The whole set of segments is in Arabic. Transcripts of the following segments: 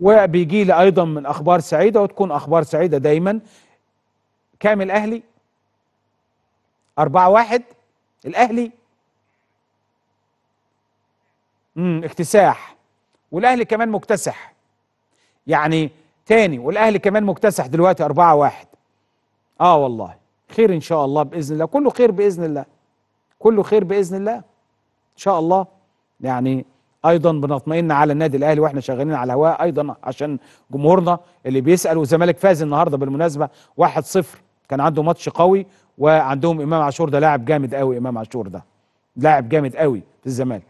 وبيجي لي ايضا من اخبار سعيده وتكون اخبار سعيده دايما كام الاهلي 4 1 الاهلي امم اكتساح والاهلي كمان مكتسح يعني تاني والاهلي كمان مكتسح دلوقتي 4 1 اه والله خير ان شاء الله باذن الله كله خير باذن الله كله خير باذن الله ان شاء الله يعني ايضا بنطمئن على النادي الاهلي واحنا شغالين على هواه ايضا عشان جمهورنا اللي بيسال والزمالك فاز النهارده بالمناسبه 1-0 كان عنده ماتش قوي وعندهم امام عاشور ده لاعب جامد قوي امام عاشور ده لاعب جامد قوي في الزمالك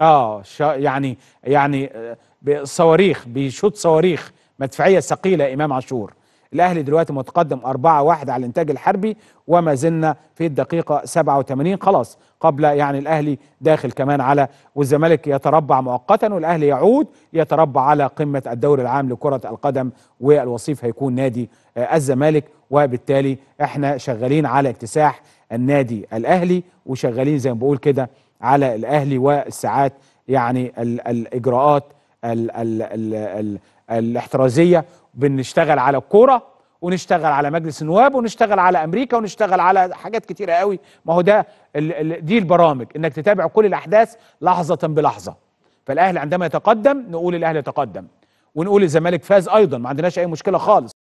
اه شا يعني يعني آه، صواريخ بيشوط صواريخ مدفعيه ثقيله امام عاشور الاهلي دلوقتي متقدم 4-1 على الانتاج الحربي وما زلنا في الدقيقه 87 خلاص قبل يعني الاهلي داخل كمان على والزمالك يتربع مؤقتا والاهلي يعود يتربع على قمه الدوري العام لكره القدم والوصيف هيكون نادي الزمالك وبالتالي احنا شغالين على اكتساح النادي الاهلي وشغالين زي ما بقول كده على الاهلي والساعات يعني ال الاجراءات ال ال ال الاحترازيه بنشتغل على الكوره ونشتغل على مجلس النواب ونشتغل على امريكا ونشتغل على حاجات كتيره قوي ما هو ده دي البرامج انك تتابع كل الاحداث لحظه بلحظه فالاهلي عندما يتقدم نقول الاهلي يتقدم ونقول الزمالك فاز ايضا ما عندناش اي مشكله خالص